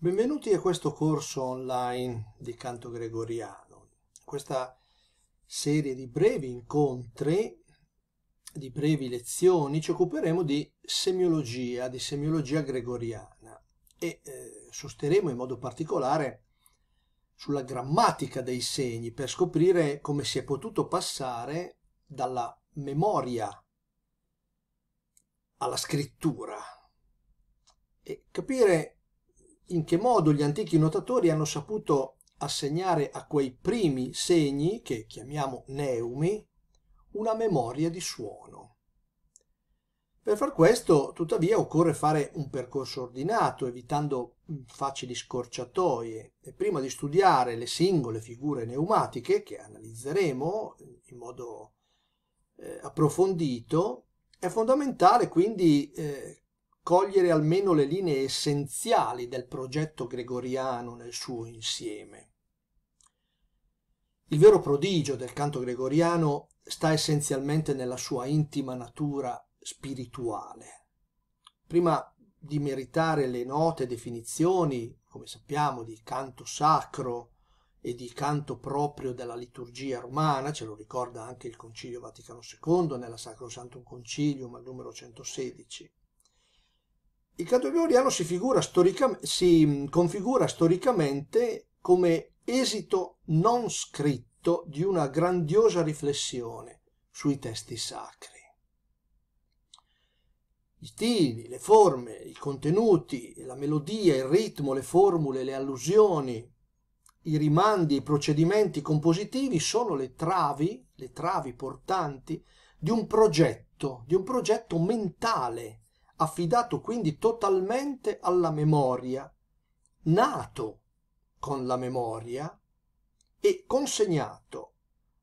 Benvenuti a questo corso online di canto gregoriano, questa serie di brevi incontri, di brevi lezioni, ci occuperemo di semiologia, di semiologia gregoriana e eh, sosteremo in modo particolare sulla grammatica dei segni per scoprire come si è potuto passare dalla memoria alla scrittura e capire in che modo gli antichi notatori hanno saputo assegnare a quei primi segni, che chiamiamo neumi, una memoria di suono. Per far questo, tuttavia, occorre fare un percorso ordinato, evitando mm, facili scorciatoie, e prima di studiare le singole figure neumatiche, che analizzeremo in modo eh, approfondito, è fondamentale quindi eh, cogliere almeno le linee essenziali del progetto gregoriano nel suo insieme. Il vero prodigio del canto gregoriano sta essenzialmente nella sua intima natura spirituale. Prima di meritare le note definizioni, come sappiamo, di canto sacro e di canto proprio della liturgia romana, ce lo ricorda anche il Concilio Vaticano II nella Sacrosantum Concilium al numero 116. Il canto gregoriano si, storica, si mm, configura storicamente come esito non scritto di una grandiosa riflessione sui testi sacri. I stili, le forme, i contenuti, la melodia, il ritmo, le formule, le allusioni, i rimandi, i procedimenti compositivi sono le travi, le travi portanti di un progetto, di un progetto mentale affidato quindi totalmente alla memoria, nato con la memoria e consegnato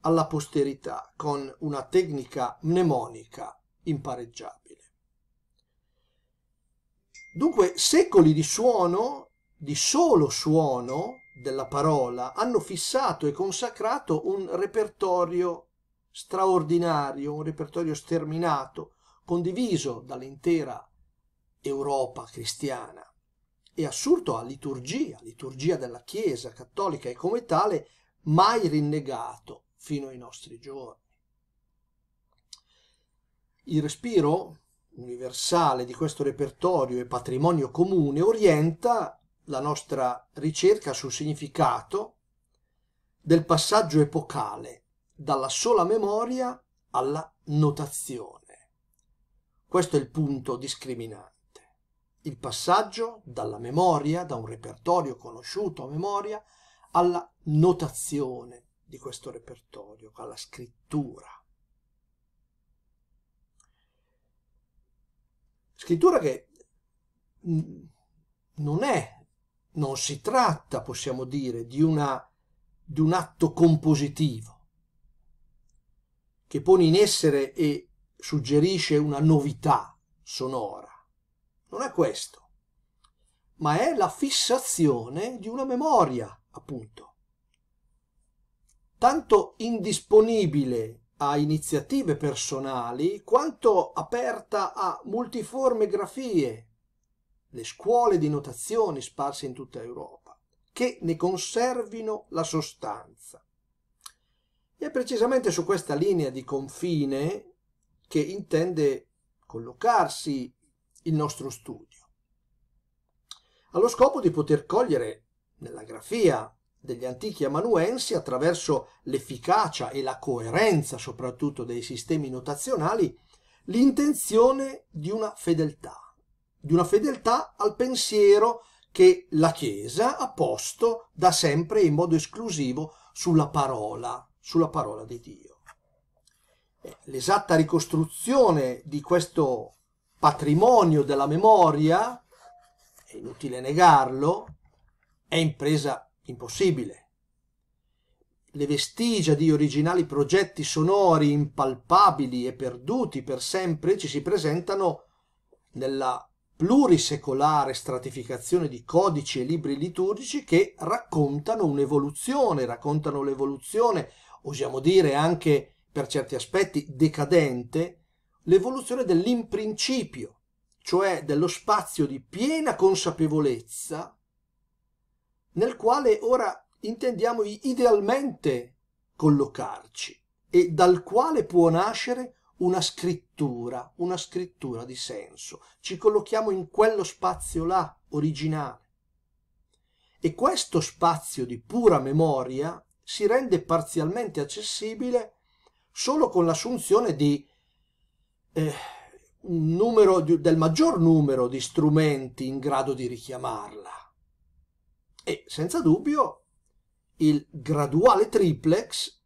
alla posterità con una tecnica mnemonica impareggiabile. Dunque secoli di suono, di solo suono della parola, hanno fissato e consacrato un repertorio straordinario, un repertorio sterminato, condiviso dall'intera Europa cristiana e assurdo a liturgia, liturgia della Chiesa cattolica e come tale mai rinnegato fino ai nostri giorni. Il respiro universale di questo repertorio e patrimonio comune orienta la nostra ricerca sul significato del passaggio epocale dalla sola memoria alla notazione. Questo è il punto discriminante. Il passaggio dalla memoria, da un repertorio conosciuto a memoria, alla notazione di questo repertorio, alla scrittura. Scrittura che mm, non è, non si tratta, possiamo dire, di, una, di un atto compositivo che pone in essere e suggerisce una novità sonora. Non è questo, ma è la fissazione di una memoria, appunto. Tanto indisponibile a iniziative personali quanto aperta a multiforme grafie, le scuole di notazione sparse in tutta Europa, che ne conservino la sostanza. E precisamente su questa linea di confine che intende collocarsi il nostro studio, allo scopo di poter cogliere nella grafia degli antichi amanuensi attraverso l'efficacia e la coerenza soprattutto dei sistemi notazionali l'intenzione di una fedeltà, di una fedeltà al pensiero che la Chiesa ha posto da sempre in modo esclusivo sulla parola, sulla parola di Dio l'esatta ricostruzione di questo patrimonio della memoria, è inutile negarlo, è impresa impossibile. Le vestigia di originali progetti sonori impalpabili e perduti per sempre ci si presentano nella plurisecolare stratificazione di codici e libri liturgici che raccontano un'evoluzione, raccontano l'evoluzione, osiamo dire anche per certi aspetti decadente, l'evoluzione dell'imprincipio, cioè dello spazio di piena consapevolezza nel quale ora intendiamo idealmente collocarci e dal quale può nascere una scrittura, una scrittura di senso. Ci collochiamo in quello spazio là, originale. E questo spazio di pura memoria si rende parzialmente accessibile solo con l'assunzione di eh, numero, del maggior numero di strumenti in grado di richiamarla. E senza dubbio il graduale triplex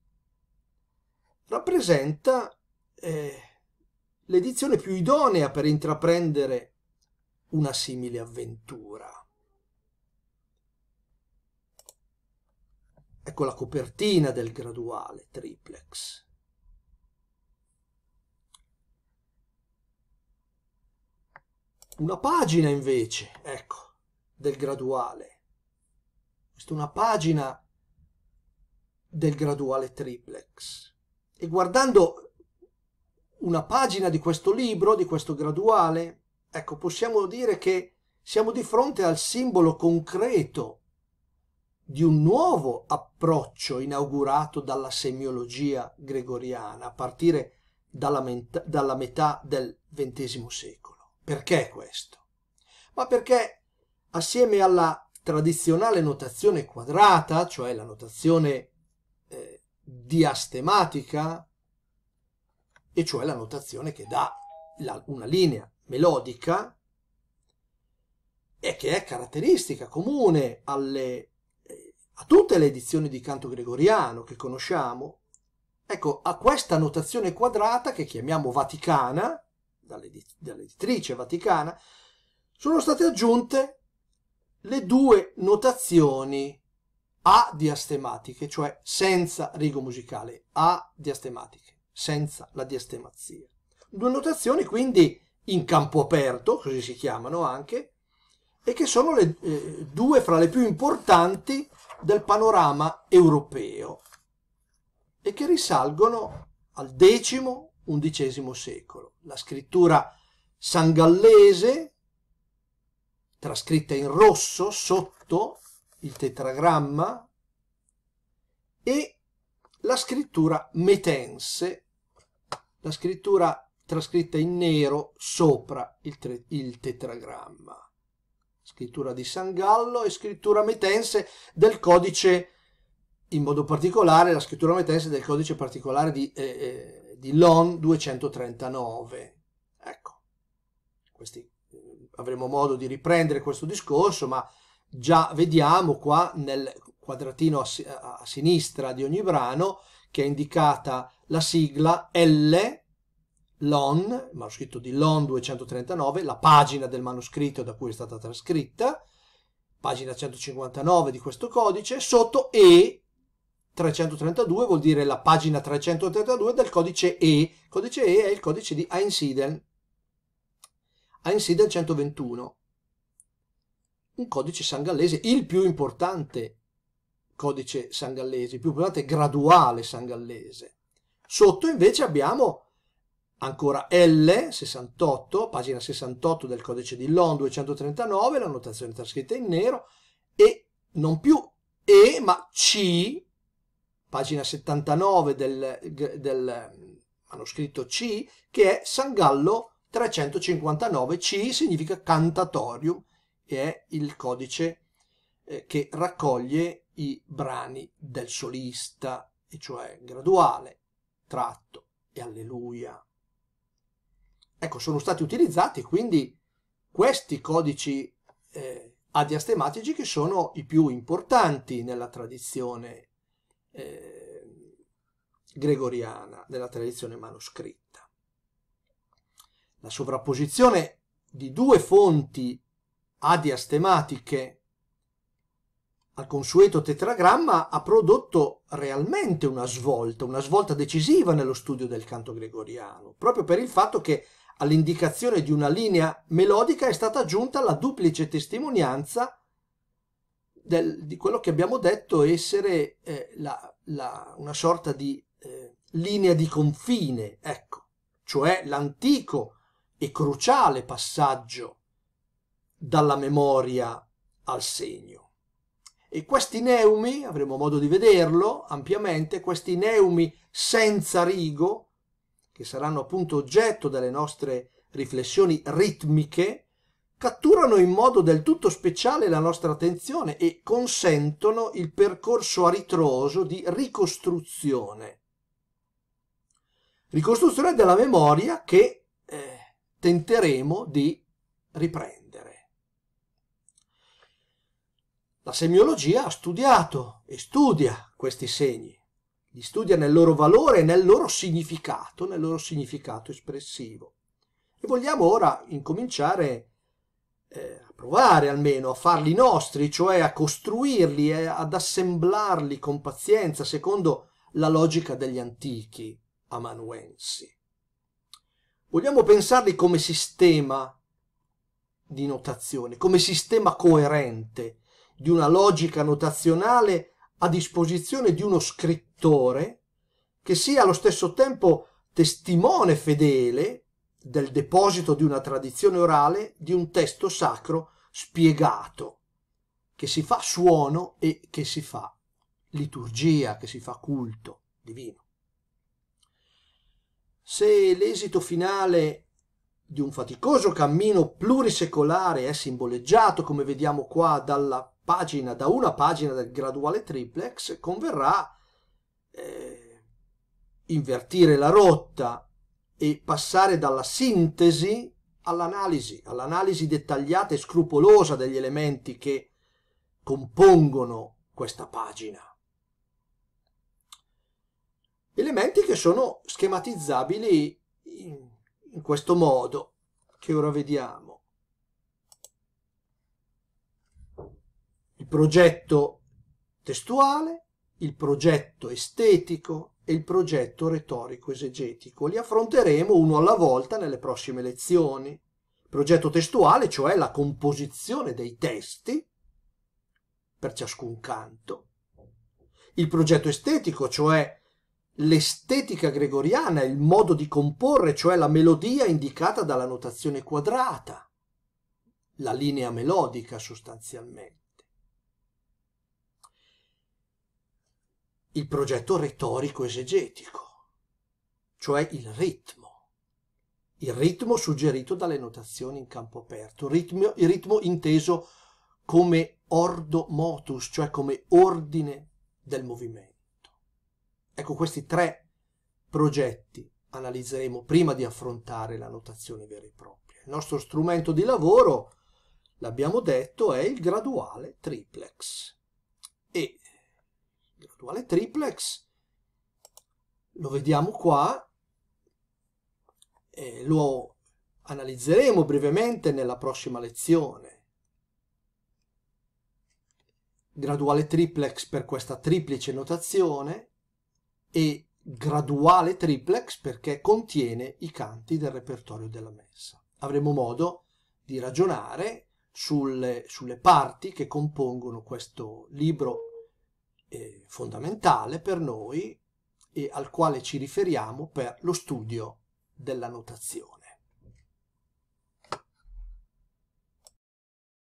rappresenta eh, l'edizione più idonea per intraprendere una simile avventura. Ecco la copertina del graduale triplex. una pagina invece, ecco, del graduale. Questa è una pagina del graduale triplex. E guardando una pagina di questo libro, di questo graduale, ecco, possiamo dire che siamo di fronte al simbolo concreto di un nuovo approccio inaugurato dalla semiologia gregoriana a partire dalla, dalla metà del XX secolo. Perché questo? Ma perché assieme alla tradizionale notazione quadrata, cioè la notazione eh, diastematica, e cioè la notazione che dà la, una linea melodica e che è caratteristica comune alle, eh, a tutte le edizioni di canto gregoriano che conosciamo, ecco, a questa notazione quadrata che chiamiamo vaticana, dall'editrice vaticana, sono state aggiunte le due notazioni A diastematiche, cioè senza rigo musicale, A diastematiche, senza la diastemazia. Due notazioni quindi in campo aperto, così si chiamano anche, e che sono le, eh, due fra le più importanti del panorama europeo e che risalgono al decimo XI secolo. La scrittura sangallese, trascritta in rosso sotto il tetragramma, e la scrittura metense, la scrittura trascritta in nero sopra il, il tetragramma. Scrittura di San Gallo e scrittura metense del codice in modo particolare la scrittura metense del codice particolare di eh, eh di long 239. Ecco, questi, eh, avremo modo di riprendere questo discorso, ma già vediamo qua nel quadratino a, a sinistra di ogni brano che è indicata la sigla L Lon, manoscritto di Lon 239, la pagina del manoscritto da cui è stata trascritta, pagina 159 di questo codice, sotto E 332 vuol dire la pagina 332 del codice E. Codice E è il codice di Einsiedeln. Einsiedeln 121. Un codice sangallese, il più importante codice sangallese, il più importante graduale sangallese. Sotto invece abbiamo ancora L68, pagina 68 del codice di Lon 239, la notazione trascritta in nero, e non più E ma C pagina 79 del, del manoscritto C, che è San Gallo 359. C significa cantatorium e è il codice eh, che raccoglie i brani del solista, e cioè graduale, tratto e alleluia. Ecco, sono stati utilizzati quindi questi codici eh, adiastematici che sono i più importanti nella tradizione eh, gregoriana della tradizione manoscritta. La sovrapposizione di due fonti adiastematiche al consueto tetragramma ha prodotto realmente una svolta, una svolta decisiva nello studio del canto gregoriano, proprio per il fatto che all'indicazione di una linea melodica è stata aggiunta la duplice testimonianza del, di quello che abbiamo detto essere eh, la, la, una sorta di eh, linea di confine, ecco, cioè l'antico e cruciale passaggio dalla memoria al segno. E questi neumi, avremo modo di vederlo ampiamente, questi neumi senza rigo, che saranno appunto oggetto delle nostre riflessioni ritmiche, catturano in modo del tutto speciale la nostra attenzione e consentono il percorso a ritroso di ricostruzione. Ricostruzione della memoria che eh, tenteremo di riprendere. La semiologia ha studiato e studia questi segni, li studia nel loro valore e nel loro significato, nel loro significato espressivo. E vogliamo ora incominciare a eh, a provare almeno a farli nostri, cioè a costruirli e ad assemblarli con pazienza secondo la logica degli antichi amanuensi. Vogliamo pensarli come sistema di notazione, come sistema coerente di una logica notazionale a disposizione di uno scrittore che sia allo stesso tempo testimone fedele del deposito di una tradizione orale di un testo sacro spiegato, che si fa suono e che si fa liturgia, che si fa culto divino. Se l'esito finale di un faticoso cammino plurisecolare è simboleggiato, come vediamo qua, dalla pagina, da una pagina del graduale triplex, converrà eh, invertire la rotta e passare dalla sintesi all'analisi, all'analisi dettagliata e scrupolosa degli elementi che compongono questa pagina. Elementi che sono schematizzabili in, in questo modo, che ora vediamo. Il progetto testuale, il progetto estetico, e il progetto retorico-esegetico. Li affronteremo uno alla volta nelle prossime lezioni. Progetto testuale, cioè la composizione dei testi per ciascun canto. Il progetto estetico, cioè l'estetica gregoriana, il modo di comporre, cioè la melodia indicata dalla notazione quadrata, la linea melodica sostanzialmente. il progetto retorico-esegetico, cioè il ritmo. Il ritmo suggerito dalle notazioni in campo aperto, ritmo, il ritmo inteso come ordo motus, cioè come ordine del movimento. Ecco, questi tre progetti analizzeremo prima di affrontare la notazione vera e propria. Il nostro strumento di lavoro, l'abbiamo detto, è il graduale triplex e virtuale triplex, lo vediamo qua, e lo analizzeremo brevemente nella prossima lezione. Graduale triplex per questa triplice notazione e graduale triplex perché contiene i canti del repertorio della messa. Avremo modo di ragionare sulle, sulle parti che compongono questo libro eh, fondamentale per noi e al quale ci riferiamo per lo studio della notazione.